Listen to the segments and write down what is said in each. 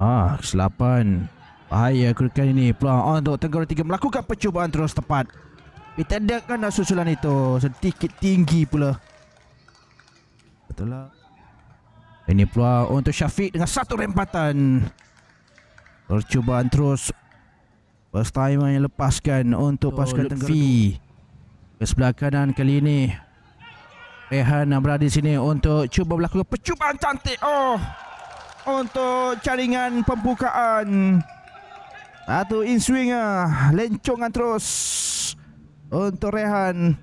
Ah, selapan. Bahaya kerikan ini pula ah, untuk Tenggara 3 melakukan percubaan terus tepat. Ditendakkan dah susulan itu sedikit tinggi pula. Betul lah. Ini peluang untuk Syafiq dengan satu rempatan. Percubaan terus. First time yang lepaskan untuk oh, pasukan Tenggara V. Ke sebelah kanan kali ini. Rehan yang berada di sini untuk cuba melakukan percubaan cantik. Oh, untuk caringan pembukaan. atau in swinger, lencongan terus untuk Rehan.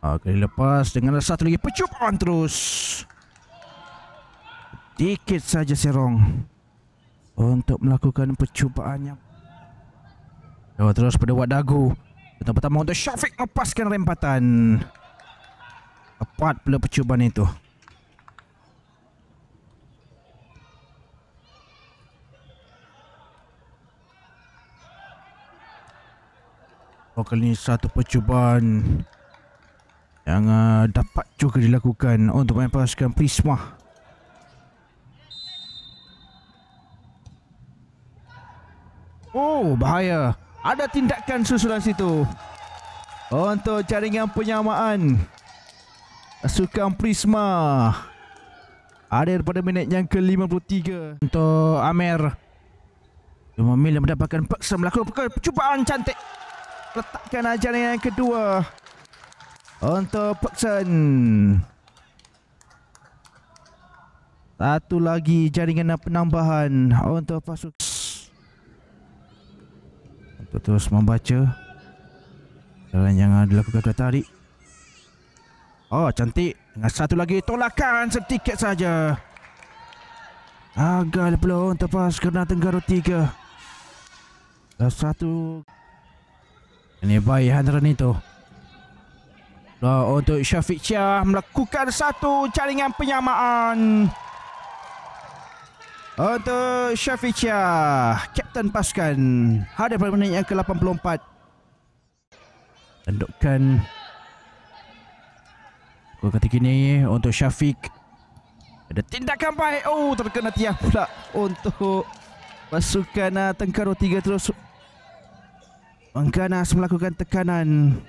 Kali lepas dengan satu lagi percubaan terus. Dikit saja serong untuk melakukan percubaannya. Oh, terus pada Wat yang pertama untuk Syafiq Lepaskan rempatan Tepat pula percubaan itu Oh, kali ini satu percubaan Yang uh, dapat juga dilakukan Untuk mempaskan Prisma Oh bahaya ada tindakan susulan situ untuk jaringan penyamaan Sukan Prisma ada pada minit yang ke-53 untuk Amer Jumamil yang mendapatkan paksa melakukan percubaan cantik letakkan ajaran yang kedua untuk Paxson satu lagi jaringan penambahan untuk pasukan untuk terus membaca Jalan yang dilakukan kereta tarik oh cantik dengan satu lagi tolakan sedikit saja agak peluang terpas kerana Tenggara tiga. dan satu ini baik hantaran itu Oh, untuk Syafiq Syah melakukan satu jaringan penyamaan untuk Syafiq Syah Kapten Paskan Hadir pada menit yang ke-84 Tandukkan Gol ketika ini untuk Syafiq Ada tindakan baik Oh terkena tiang pula Untuk Pasukan uh, ah, Tengkaru 3 terus Mengganas melakukan tekanan